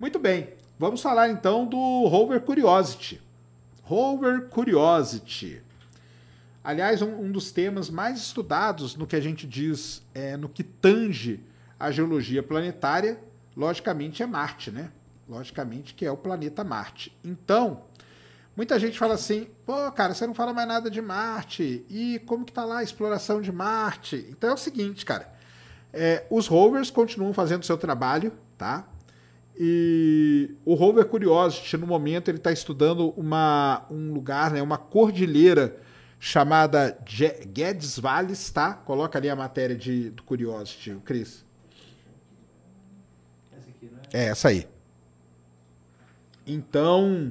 Muito bem, vamos falar então do rover Curiosity. Rover Curiosity. Aliás, um, um, dos temas mais estudados no que a gente diz, é, no que tange a geologia planetária, logicamente é Marte, né? Logicamente que é o planeta Marte. Então, muita gente fala assim, pô, cara, você não fala mais nada de Marte, e como que tá lá a exploração de Marte? Então é o seguinte, cara, é, os rovers continuam fazendo seu trabalho, tá? E o rover é Curiosity, no momento, ele está estudando uma, um lugar, né, uma cordilheira chamada Je Guedes Valles, tá? Coloca ali a matéria de, do Curiosity, o Cris. Essa aqui, né? É, essa aí. Então,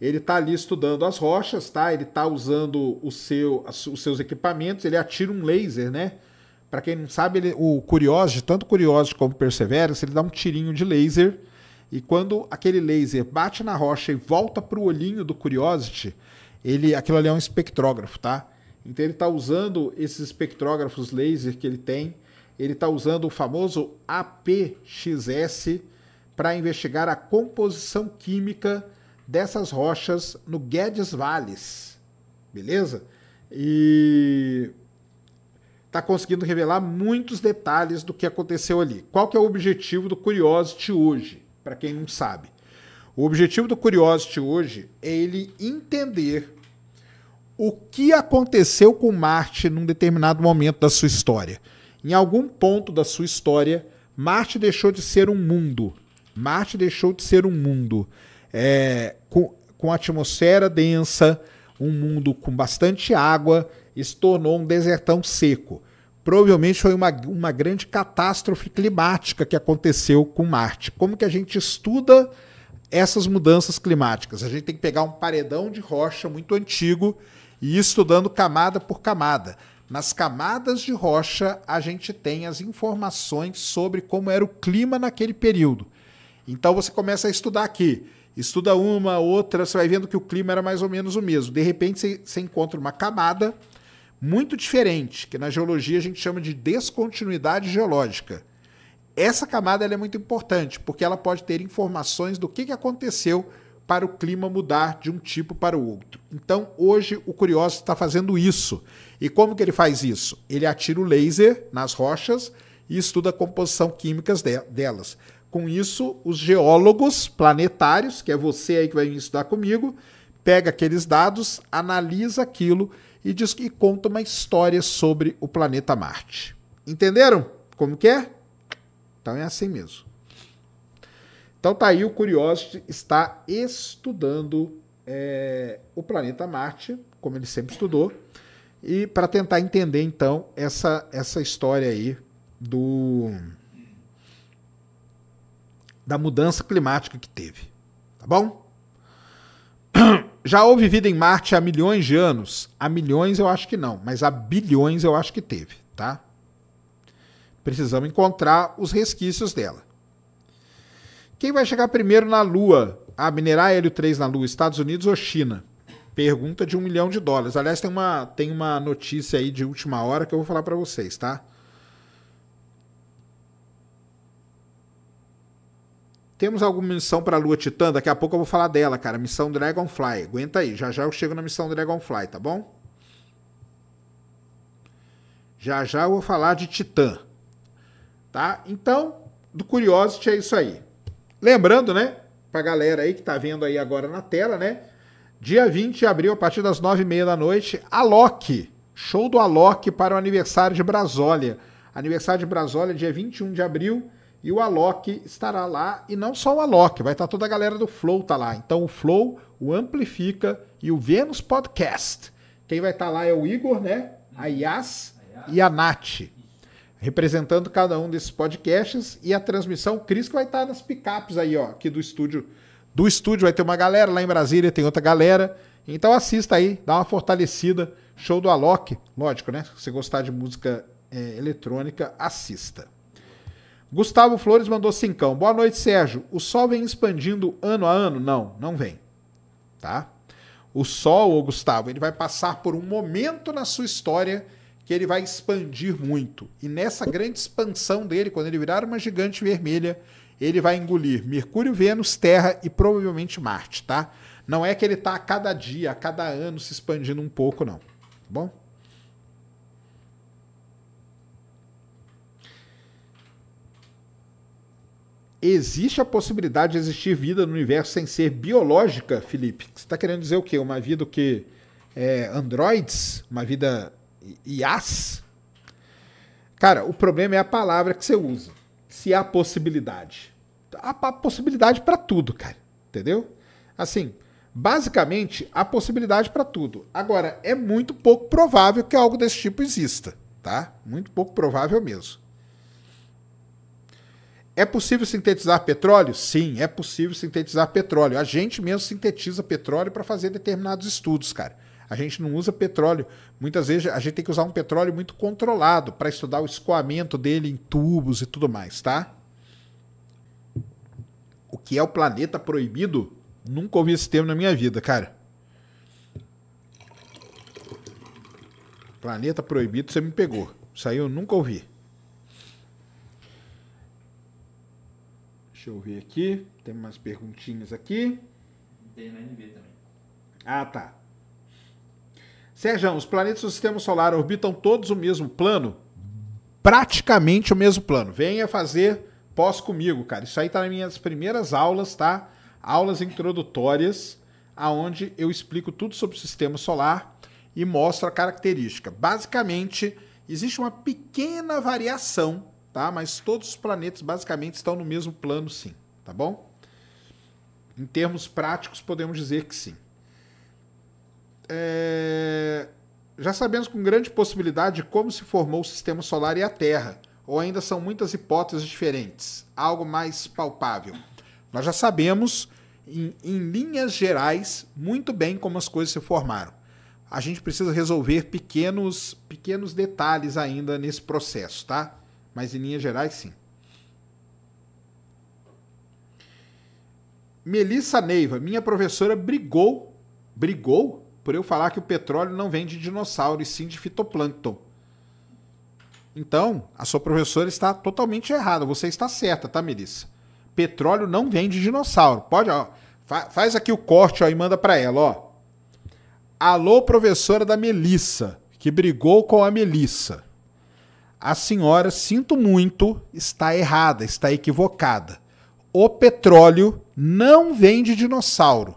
ele está ali estudando as rochas, tá? Ele está usando o seu, os seus equipamentos, ele atira um laser, né? Para quem não sabe, ele, o Curiosity, tanto Curiosity como Perseverance, ele dá um tirinho de laser e quando aquele laser bate na rocha e volta para o olhinho do Curiosity, ele, aquilo ali é um espectrógrafo, tá? Então ele está usando esses espectrógrafos laser que ele tem, ele está usando o famoso APXS para investigar a composição química dessas rochas no Guedes Valles, beleza? E está conseguindo revelar muitos detalhes do que aconteceu ali. Qual que é o objetivo do Curiosity hoje? para quem não sabe. O objetivo do Curiosity hoje é ele entender o que aconteceu com Marte num determinado momento da sua história. Em algum ponto da sua história, Marte deixou de ser um mundo. Marte deixou de ser um mundo é, com, com atmosfera densa, um mundo com bastante água, e se tornou um desertão seco provavelmente foi uma, uma grande catástrofe climática que aconteceu com Marte. Como que a gente estuda essas mudanças climáticas? A gente tem que pegar um paredão de rocha muito antigo e ir estudando camada por camada. Nas camadas de rocha, a gente tem as informações sobre como era o clima naquele período. Então você começa a estudar aqui estuda uma, outra, você vai vendo que o clima era mais ou menos o mesmo. De repente você, você, encontra uma camada muito diferente, que na geologia a gente chama de descontinuidade geológica. Essa camada é muito importante, porque ela pode ter informações do que, que aconteceu para o clima mudar de um tipo para o outro. Então, hoje, o curioso está fazendo isso. E como que ele faz isso? Ele atira o laser nas rochas e estuda a composição química delas. Com isso, os geólogos planetários, que é você aí que vai estudar comigo, pega aqueles dados, analisa aquilo e, diz, e conta uma história sobre o planeta Marte. Entenderam como que é? Então é assim mesmo. Então tá aí o Curiosity está estudando é, o planeta Marte, como ele sempre estudou, e para tentar entender então essa essa história aí do da mudança climática que teve, tá bom? Já houve vida em Marte há milhões de anos? Há milhões eu acho que não, mas há bilhões eu acho que teve, tá? Precisamos encontrar os resquícios dela. Quem vai chegar primeiro na Lua? A ah, minerar hélio 3 na Lua, Estados Unidos ou China? Pergunta de um milhão de dólares. Aliás, tem uma, tem uma notícia aí de última hora que eu vou falar para vocês, tá? Temos alguma missão para a Lua Titã? Daqui a pouco eu vou falar dela, cara. Missão Dragonfly. Aguenta aí. Já já eu chego na missão Dragonfly, tá bom? Já já eu vou falar de Titã. Tá? Então, do Curiosity é isso aí. Lembrando, né? Pra galera aí que tá vendo aí agora na tela, né? Dia 20 de abril, a partir das 9h30 da noite, Alok. Show do Alok para o aniversário de Brasólia. Aniversário de Brasólia, dia 21 de abril. E o Alok estará lá, e não só o Alok, vai estar toda a galera do Flow tá lá. Então o Flow, o Amplifica e o Vênus Podcast. Quem vai estar tá lá é o Igor, né? A Yas e a Nath. Representando cada um desses podcasts e a transmissão, o Cris que vai estar tá nas picapes aí, ó, aqui do estúdio. Do estúdio vai ter uma galera, lá em Brasília tem outra galera. Então assista aí, dá uma fortalecida. Show do Alok, lógico, né? Se você gostar de música é, eletrônica, assista. Gustavo Flores mandou cincão. Boa noite, Sérgio. O sol vem expandindo ano a ano? Não, não vem. Tá? O sol, o Gustavo, ele vai passar por um momento na sua história que ele vai expandir muito. E nessa grande expansão dele, quando ele virar uma gigante vermelha, ele vai engolir Mercúrio, Vênus, Terra e provavelmente Marte, tá? Não é que ele tá a cada dia, a cada ano se expandindo um pouco, não. Tá bom? Existe a possibilidade de existir vida no universo sem ser biológica, Felipe? Você está querendo dizer o quê? Uma vida que é, androids? Uma vida IAS? Cara, o problema é a palavra que você usa. Se há possibilidade. Há possibilidade para tudo, cara. Entendeu? Assim, basicamente, há possibilidade para tudo. Agora, é muito pouco provável que algo desse tipo exista, tá? Muito pouco provável mesmo. É possível sintetizar petróleo? Sim, é possível sintetizar petróleo. A gente mesmo sintetiza petróleo para fazer determinados estudos, cara. A gente não usa petróleo. Muitas vezes a gente tem que usar um petróleo muito controlado para estudar o escoamento dele em tubos e tudo mais, tá? O que é o planeta proibido? Nunca ouvi esse termo na minha vida, cara. Planeta proibido, você me pegou. Isso aí eu nunca ouvi. Deixa eu ver aqui. Tem umas perguntinhas aqui. Tem na NV também. Ah, tá. Sérgio, os planetas do sistema solar orbitam todos o mesmo plano? Praticamente o mesmo plano. Venha fazer pós comigo, cara. Isso aí tá nas minhas primeiras aulas, tá? Aulas introdutórias, aonde eu explico tudo sobre o sistema solar e mostro a característica. Basicamente, existe uma pequena variação tá? Mas todos os planetas basicamente estão no mesmo plano, sim, tá bom? Em termos práticos, podemos dizer que sim. É... Já sabemos com grande possibilidade como se formou o sistema solar e a Terra, ou ainda são muitas hipóteses diferentes, algo mais palpável. Nós já sabemos, em, em linhas gerais, muito bem como as coisas se formaram a gente precisa resolver pequenos, pequenos detalhes ainda nesse processo, tá? mas em linhas gerais, sim. Melissa Neiva, minha professora brigou, brigou por eu falar que o petróleo não vem de dinossauro e sim de fitoplâncton. Então, a sua professora está totalmente errada. Você está certa, tá, Melissa? Petróleo não vem de dinossauro. Pode, ó, fa faz aqui o corte ó, e manda para ela, ó. Alô, professora da Melissa, que brigou com a Melissa. A senhora, sinto muito, está errada, está equivocada. O petróleo não vem de dinossauro.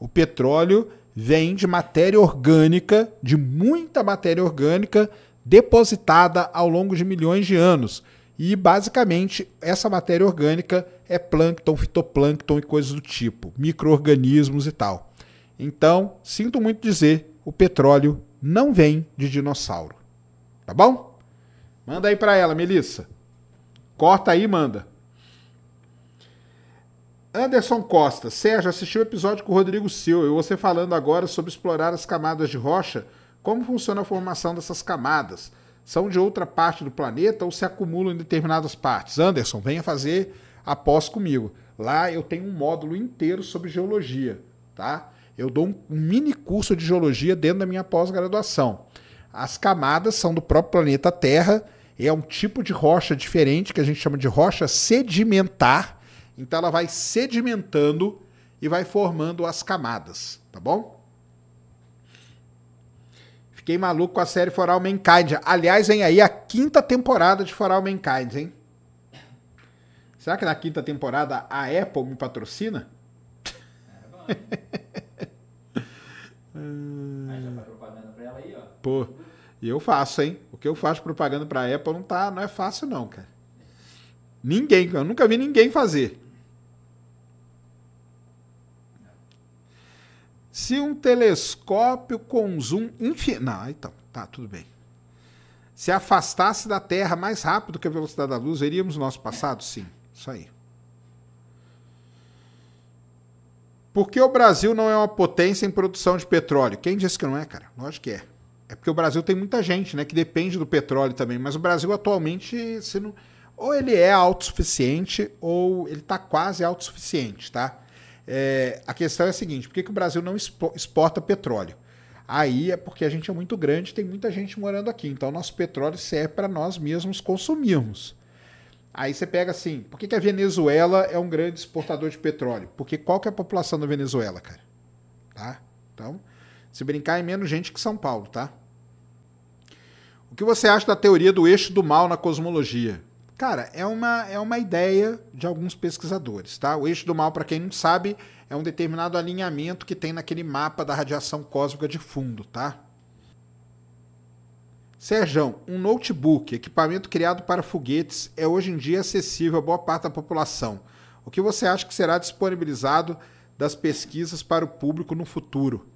O petróleo vem de matéria orgânica, de muita matéria orgânica depositada ao longo de milhões de anos. E basicamente essa matéria orgânica é plâncton, fitoplâncton e coisas do tipo, microorganismos e tal. Então, sinto muito dizer, o petróleo não vem de dinossauro. Tá bom? Manda aí para ela, Melissa. Corta aí e manda. Anderson Costa. Sérgio, assistiu o episódio com o Rodrigo Silva e você falando agora sobre explorar as camadas de rocha. Como funciona a formação dessas camadas? São de outra parte do planeta ou se acumulam em determinadas partes? Anderson, venha fazer após comigo. Lá eu tenho um módulo inteiro sobre geologia, tá? Eu dou um mini curso de geologia dentro da minha pós-graduação. As camadas são do próprio planeta Terra é um tipo de rocha diferente que a gente chama de rocha sedimentar. Então ela vai sedimentando e vai formando as camadas, tá bom? Fiquei maluco com a série For All Mankind. Aliás, vem aí é a quinta temporada de For All Mankind, hein? Será que na quinta temporada a Apple me patrocina? É, bom, hum... Aí já tá propaganda pra ela aí, ó. Pô. E eu faço, hein? O que eu faço propaganda para a Apple não tá, não é fácil não, cara. Ninguém, eu nunca vi ninguém fazer. Se um telescópio com zoom infinito, não, então, tá tudo bem. Se afastasse da Terra mais rápido que a velocidade da luz, veríamos nosso passado? Sim, isso aí. Por que o Brasil não é uma potência em produção de petróleo? Quem disse que não é, cara? Lógico que é. É porque o Brasil tem muita gente, né, que depende do petróleo também, mas o Brasil atualmente, se não, ou ele é autossuficiente ou ele está quase autossuficiente, tá? É, a questão é a seguinte: por que, que o Brasil não exporta petróleo? Aí é porque a gente é muito grande, tem muita gente morando aqui, então nosso petróleo serve para nós mesmos consumirmos. Aí você pega assim, por que, que a Venezuela é um grande exportador de petróleo? Porque qual que é a população da Venezuela, cara? Tá? Então, se brincar, é menos gente que São Paulo, tá? O que você acha da teoria do eixo do mal na cosmologia? Cara, é uma, é uma ideia de alguns pesquisadores, tá? O eixo do mal, para quem não sabe, é um determinado alinhamento que tem naquele mapa da radiação cósmica de fundo, tá? Serjão, um notebook, equipamento criado para foguetes, é hoje em dia acessível a boa parte da população. O que você acha que será disponibilizado das pesquisas para o público no futuro?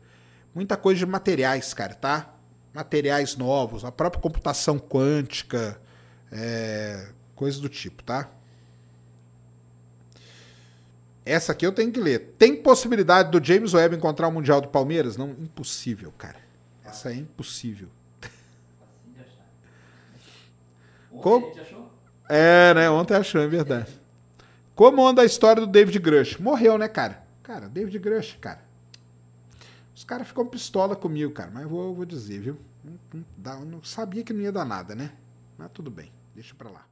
Muita coisa de materiais, cara, tá? materiais novos, a própria computação quântica, é, coisas do tipo, tá? Essa aqui eu tenho que ler. Tem possibilidade do James Webb encontrar o Mundial do Palmeiras? Não, impossível, cara. Essa é impossível. Como... É, né? Ontem achou, é verdade. Como anda a história do David Grush? Morreu, né, cara? Cara, David Grush, cara. Os caras ficam pistola comigo, cara, mas eu vou, vou dizer, viu? Não, não, não, sabia que não ia dar nada, né? Mas tudo bem, deixa pra lá.